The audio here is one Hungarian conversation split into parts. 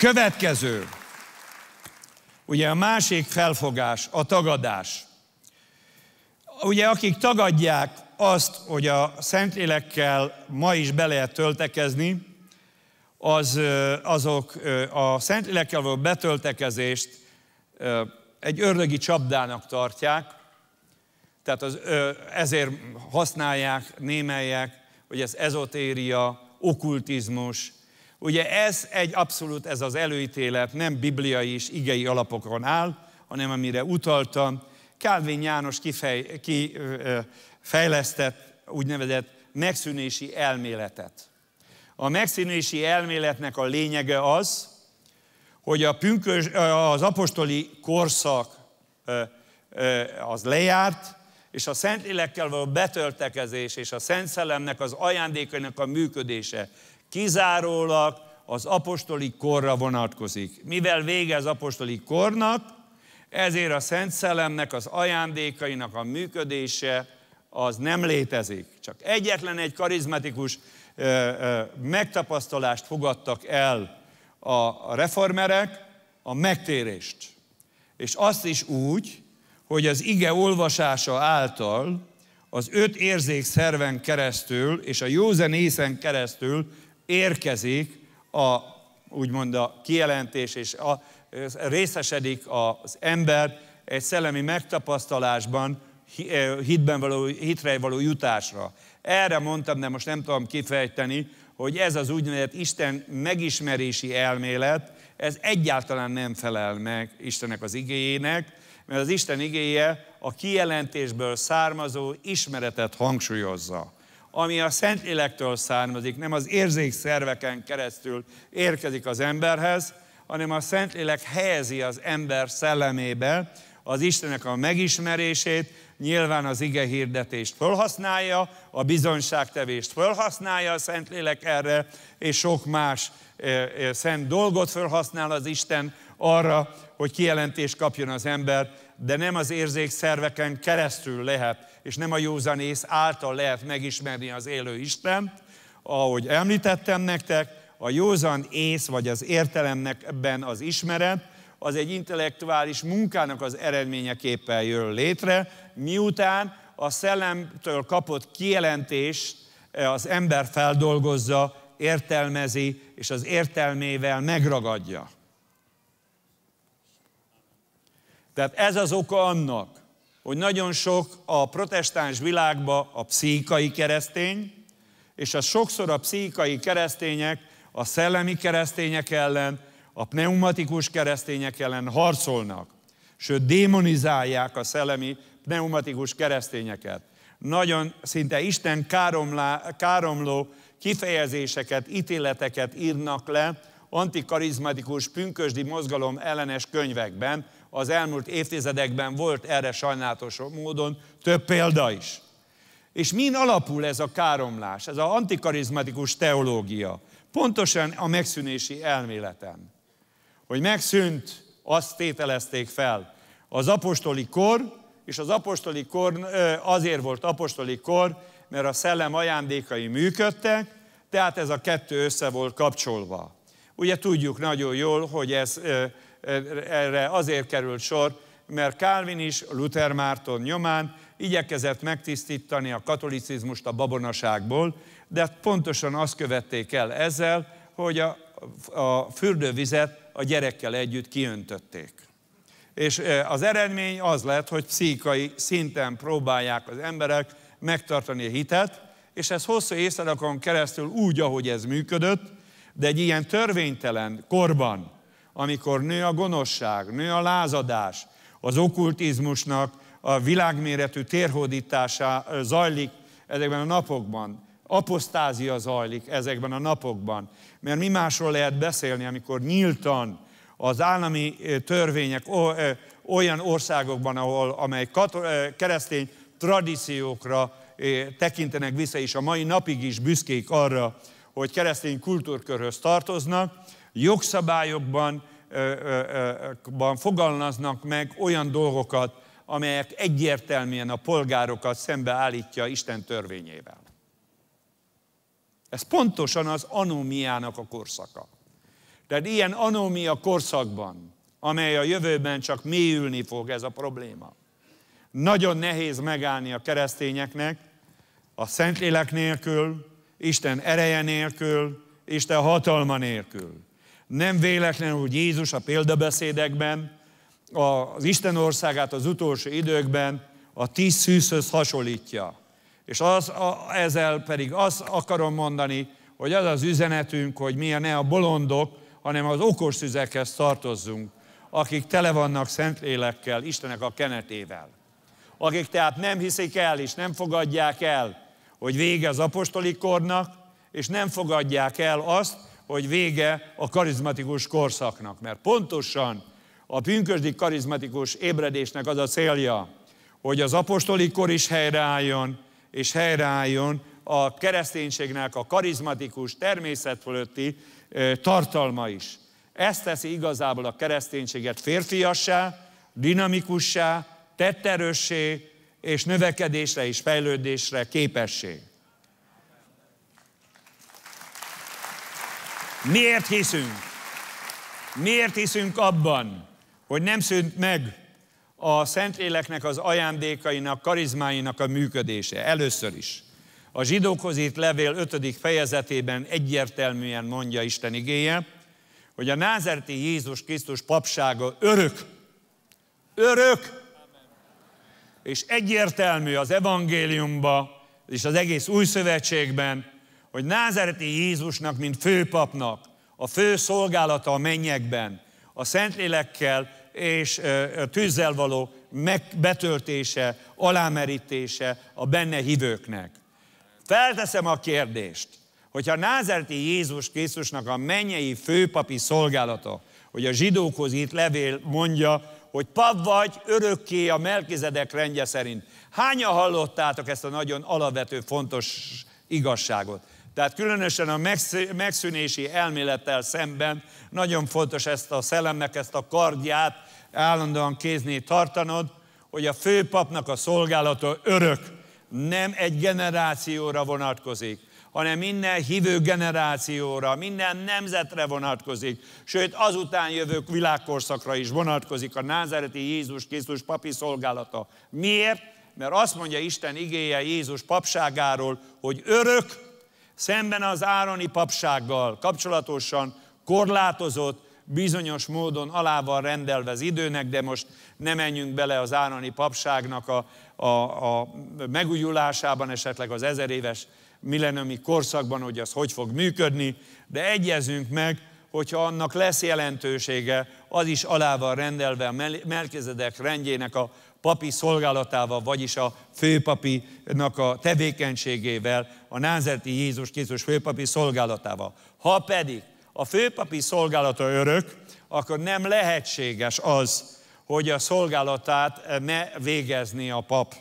Következő. Ugye a másik felfogás, a tagadás. Ugye akik tagadják azt, hogy a Szentlélekkel ma is be lehet töltekezni, az, azok a Szentlélekkel való betöltekezést egy ördögi csapdának tartják, tehát az, ezért használják némelyek, hogy ez ezotéria, okkultizmus, Ugye ez egy abszolút, ez az előítélet nem bibliai és igei alapokon áll, hanem amire utaltam, Calvin János kifej, úgynevezett megszűnési elméletet. A megszűnési elméletnek a lényege az, hogy a pünkös, az apostoli korszak az lejárt, és a Szentlélekkel való betöltekezés és a Szent Szellemnek az ajándékainak a működése kizárólag az apostoli korra vonatkozik. Mivel vége az apostoli kornak, ezért a Szent Szellemnek az ajándékainak a működése az nem létezik. Csak egyetlen egy karizmatikus ö, ö, megtapasztalást fogadtak el a, reformerek, a megtérést. És azt is úgy, hogy az ige olvasása által az öt érzékszerven keresztül és a józen észen keresztül érkezik a, úgymond a kijelentés, és a, részesedik az ember egy szellemi megtapasztalásban, eh, hitben való, hitre való jutásra. Erre mondtam, de most nem tudom kifejteni, hogy ez az úgynevezett Isten megismerési elmélet, ez egyáltalán nem felel meg Istennek az igéjének, mert az Isten igéje a kijelentésből származó ismeretet hangsúlyozza ami a Szentlélektől származik, nem az érzékszerveken keresztül érkezik az emberhez, hanem a Szentlélek helyezi az ember szellemébe az Istenek a megismerését, nyilván az ige hirdetést felhasználja, a bizonságtevést felhasználja a Szentlélek erre, és sok más szent dolgot felhasznál az Isten arra, hogy kijelentést kapjon az ember, de nem az érzékszerveken keresztül lehet, és nem a józanész által lehet megismerni az élő Istent, ahogy említettem nektek, a józan ész, vagy az értelemnek ebben az ismeret, az egy intellektuális munkának az eredményeképpen jön létre, miután a szellemtől kapott kijelentést az ember feldolgozza értelmezi, és az értelmével megragadja. Tehát ez az oka annak, hogy nagyon sok a protestáns világba a pszichai keresztény, és a sokszor a pszichai keresztények a szellemi keresztények ellen, a pneumatikus keresztények ellen harcolnak, sőt démonizálják a szellemi pneumatikus keresztényeket nagyon szinte Isten káromlá, káromló kifejezéseket, ítéleteket írnak le antikarizmatikus pünkösdi mozgalom ellenes könyvekben. Az elmúlt évtizedekben volt erre sajnálatos módon több példa is. És min alapul ez a káromlás, ez az antikarizmatikus teológia? Pontosan a megszűnési elméleten, Hogy megszűnt, azt tételezték fel. Az apostoli kor, és az apostoli kor azért volt apostoli kor, mert a szellem ajándékai működtek, tehát ez a kettő össze volt kapcsolva. Ugye tudjuk nagyon jól, hogy ez, erre azért került sor, mert Calvin is Luther Márton nyomán igyekezett megtisztítani a katolicizmust a babonaságból, de pontosan azt követték el ezzel, hogy a, a fürdővizet a gyerekkel együtt kiöntötték. És az eredmény az lett, hogy pszichai szinten próbálják az emberek megtartani a hitet, és ez hosszú évszázadokon keresztül úgy, ahogy ez működött, de egy ilyen törvénytelen korban, amikor nő a gonoszság, nő a lázadás, az okkultizmusnak a világméretű térhódítása zajlik ezekben a napokban, apostázia zajlik ezekben a napokban, mert mi másról lehet beszélni, amikor nyíltan az állami törvények olyan országokban, ahol, amely katol, keresztény tradíciókra tekintenek vissza, és a mai napig is büszkék arra, hogy keresztény kultúrkörhöz tartoznak, jogszabályokban ban fogalmaznak meg olyan dolgokat, amelyek egyértelműen a polgárokat szembeállítja Isten törvényével. Ez pontosan az anómiának a korszaka. Tehát ilyen anómia korszakban, amely a jövőben csak mélyülni fog ez a probléma. Nagyon nehéz megállni a keresztényeknek, a Szentlélek nélkül, Isten ereje nélkül, Isten hatalma nélkül. Nem véletlenül, hogy Jézus a példabeszédekben, az Isten országát az utolsó időkben a tíz szűzhöz hasonlítja. És az, a, ezzel pedig azt akarom mondani, hogy az az üzenetünk, hogy mi a ne a bolondok, hanem az okos szüzekhez tartozzunk, akik tele vannak Szentlélekkel, Istenek a kenetével. Akik tehát nem hiszik el, és nem fogadják el, hogy vége az apostoli kornak, és nem fogadják el azt, hogy vége a karizmatikus korszaknak. Mert pontosan a pünkösdi karizmatikus ébredésnek az a célja, hogy az apostoli kor is helyreálljon, és helyreálljon a kereszténységnek a karizmatikus, természet fölötti tartalma is. Ezt teszi igazából a kereszténységet férfiassá, dinamikussá, tetterőssé, és növekedésre és fejlődésre képessé. Miért hiszünk? Miért hiszünk abban, hogy nem szűnt meg a Szentléleknek az ajándékainak, karizmáinak a működése? Először is. A zsidókhoz írt levél 5. fejezetében egyértelműen mondja Isten igéje, hogy a názerti Jézus Krisztus papsága örök. Örök! És egyértelmű az evangéliumba és az egész új szövetségben, hogy názerti Jézusnak, mint főpapnak, a fő szolgálata a mennyekben, a Szentlélekkel és tűzzel való megbetöltése, alámerítése a benne hívőknek. Felteszem a kérdést, hogyha Názerti Jézus Krisztusnak a mennyei főpapi szolgálata, hogy a zsidókhoz itt levél mondja, hogy pap vagy örökké a melkizedek rendje szerint. Hányan hallottátok ezt a nagyon alapvető, fontos igazságot? Tehát különösen a megszűnési elmélettel szemben nagyon fontos ezt a szellemnek, ezt a kardját állandóan kézni tartanod, hogy a főpapnak a szolgálata örök nem egy generációra vonatkozik, hanem minden hívő generációra, minden nemzetre vonatkozik, sőt azután jövők világkorszakra is vonatkozik a názereti Jézus Krisztus papi szolgálata. Miért? Mert azt mondja Isten igéje Jézus papságáról, hogy örök, szemben az ároni papsággal kapcsolatosan korlátozott, bizonyos módon alá van rendelve az időnek, de most nem menjünk bele az árani papságnak a, a, a megújulásában, esetleg az ezer éves korszakban, hogy az hogy fog működni, de egyezünk meg, hogyha annak lesz jelentősége, az is alá van rendelve a melkezedek rendjének a papi szolgálatával, vagyis a főpapinak a tevékenységével, a názerti Jézus Krisztus főpapi szolgálatával. Ha pedig a főpapi szolgálata örök, akkor nem lehetséges az, hogy a szolgálatát ne végezni a pap.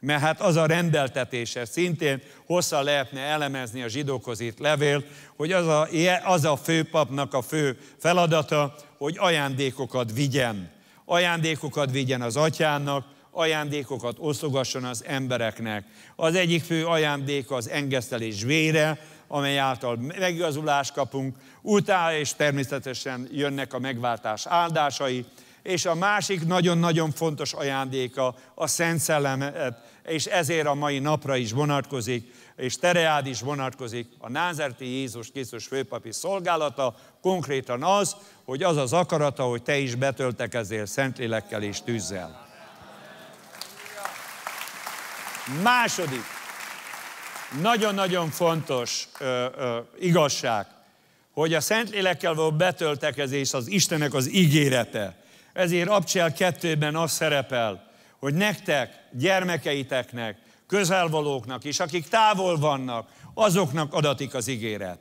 Mert hát az a rendeltetése szintén hossza lehetne elemezni a zsidókhoz itt levél, hogy az a, az a főpapnak a fő feladata, hogy ajándékokat vigyen. Ajándékokat vigyen az atyának, ajándékokat osztogasson az embereknek. Az egyik fő ajándék az engesztelés vére, amely által megigazulást kapunk, utána és természetesen jönnek a megváltás áldásai, és a másik nagyon-nagyon fontos ajándéka a Szent Szellemet, és ezért a mai napra is vonatkozik, és Tereád is vonatkozik, a Názerti Jézus Krisztus főpapi szolgálata konkrétan az, hogy az az akarata, hogy te is betöltekezzél Szentlélekkel és tűzzel. Második, nagyon-nagyon fontos ö, ö, igazság, hogy a Szentlélekkel való betöltekezés az Istenek az ígérete. Ezért Abcsel 2-ben az szerepel, hogy nektek, gyermekeiteknek, közelvalóknak és akik távol vannak, azoknak adatik az ígéret.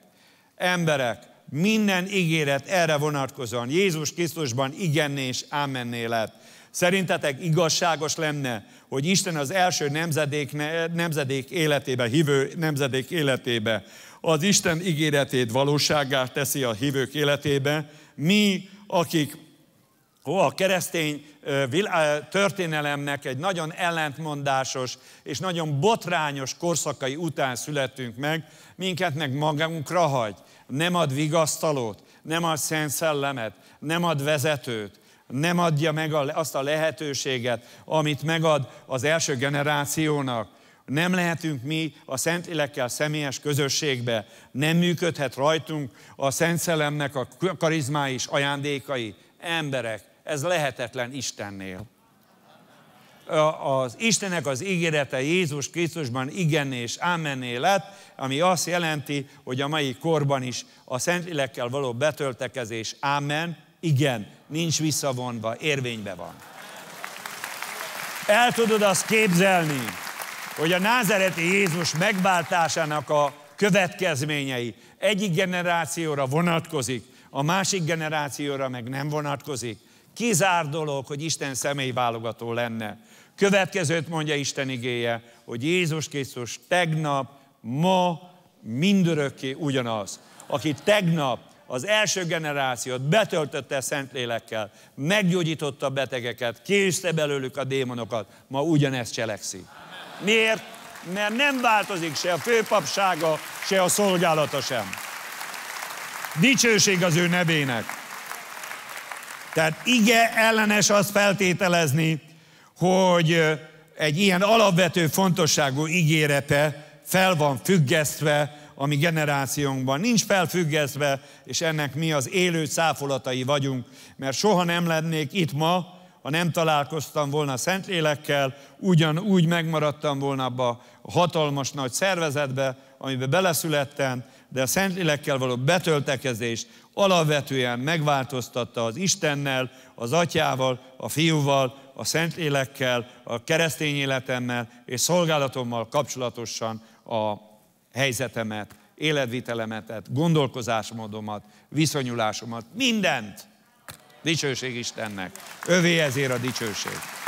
Emberek, minden ígéret erre vonatkozóan Jézus Krisztusban és ámenné lett. Szerintetek igazságos lenne, hogy Isten az első nemzedék, nemzedék életébe, hívő nemzedék életébe az Isten ígéretét valóságá teszi a hívők életébe. Mi, akik ó, a keresztény történelemnek egy nagyon ellentmondásos és nagyon botrányos korszakai után születtünk meg, minket meg magunkra hagy, nem ad vigasztalót, nem ad szent szellemet, nem ad vezetőt, nem adja meg azt a lehetőséget, amit megad az első generációnak. Nem lehetünk mi a Szentlélekkel személyes közösségbe. Nem működhet rajtunk a Szent Szellemnek a karizmái és ajándékai. Emberek, ez lehetetlen Istennél. Az Istenek az ígérete Jézus Krisztusban igen és ámenné lett, ami azt jelenti, hogy a mai korban is a Szentlélekkel való betöltekezés ámen, igen, nincs visszavonva, érvénybe van. El tudod azt képzelni, hogy a názereti Jézus megváltásának a következményei egyik generációra vonatkozik, a másik generációra meg nem vonatkozik. Kizár dolog, hogy Isten személyválogató lenne. Következőt mondja Isten igéje, hogy Jézus Krisztus tegnap, ma, mindörökké ugyanaz. Aki tegnap, az első generációt, betöltötte a Szentlélekkel, meggyógyította a betegeket, kiűzte belőlük a démonokat, ma ugyanezt cselekszi. Miért? Mert nem változik se a főpapsága, se a szolgálata sem. Dicsőség az ő nevének. Tehát ige ellenes azt feltételezni, hogy egy ilyen alapvető fontosságú ígérete fel van függesztve a mi generációnkban. Nincs felfüggesztve, és ennek mi az élő száfolatai vagyunk, mert soha nem lennék itt ma, ha nem találkoztam volna a Szentlélekkel, ugyanúgy megmaradtam volna abba a hatalmas nagy szervezetbe, amiben beleszülettem, de a Szentlélekkel való betöltekezés alapvetően megváltoztatta az Istennel, az Atyával, a Fiúval, a Szentlélekkel, a keresztény életemmel és szolgálatommal kapcsolatosan a helyzetemet, életvitelemet, gondolkozásmódomat, viszonyulásomat, mindent. Dicsőség Istennek. Övé ezért a dicsőség.